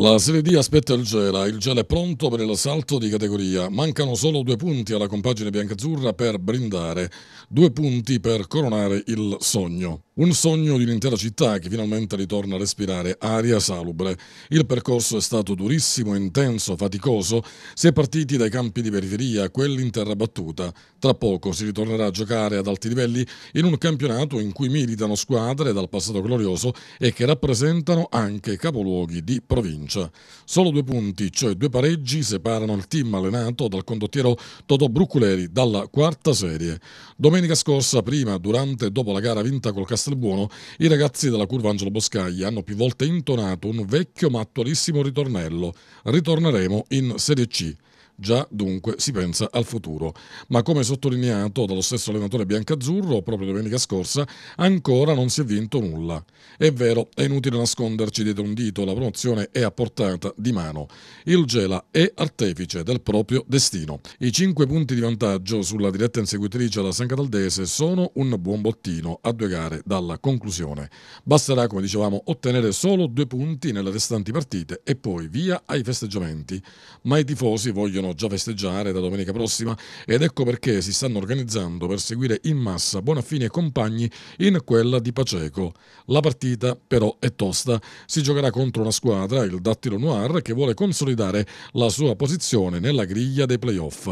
La Serie D aspetta il Gela, il Gela è pronto per il salto di categoria. Mancano solo due punti alla compagine biancazzurra per brindare, due punti per coronare il sogno. Un sogno di un'intera città che finalmente ritorna a respirare aria salubre. Il percorso è stato durissimo, intenso, faticoso. Si è partiti dai campi di periferia quelli in terra battuta. Tra poco si ritornerà a giocare ad alti livelli in un campionato in cui militano squadre dal passato glorioso e che rappresentano anche capoluoghi di provincia. Solo due punti, cioè due pareggi, separano il team allenato dal condottiero Totò Bruculeri dalla quarta serie. Domenica scorsa, prima, durante e dopo la gara vinta col Castellano, essere buono, i ragazzi della curva Angelo Boscaglia hanno più volte intonato un vecchio ma attualissimo ritornello. Ritorneremo in Serie C. Già dunque si pensa al futuro. Ma come sottolineato dallo stesso allenatore biancazzurro proprio domenica scorsa, ancora non si è vinto nulla. È vero, è inutile nasconderci dietro un dito, la promozione è a portata di mano. Il Gela è artefice del proprio destino. I 5 punti di vantaggio sulla diretta inseguitrice alla San Cataldese sono un buon bottino a due gare dalla conclusione. Basterà, come dicevamo, ottenere solo due punti nelle restanti partite e poi via ai festeggiamenti. Ma i tifosi vogliono potranno già festeggiare da domenica prossima ed ecco perché si stanno organizzando per seguire in massa Bonaffini e compagni in quella di Paceco. La partita però è tosta, si giocherà contro una squadra, il Dattilo Noir, che vuole consolidare la sua posizione nella griglia dei playoff.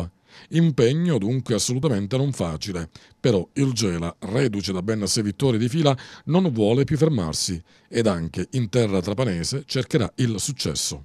Impegno dunque assolutamente non facile, però il Gela, reduce da ben sei vittorie di fila, non vuole più fermarsi ed anche in terra trapanese cercherà il successo.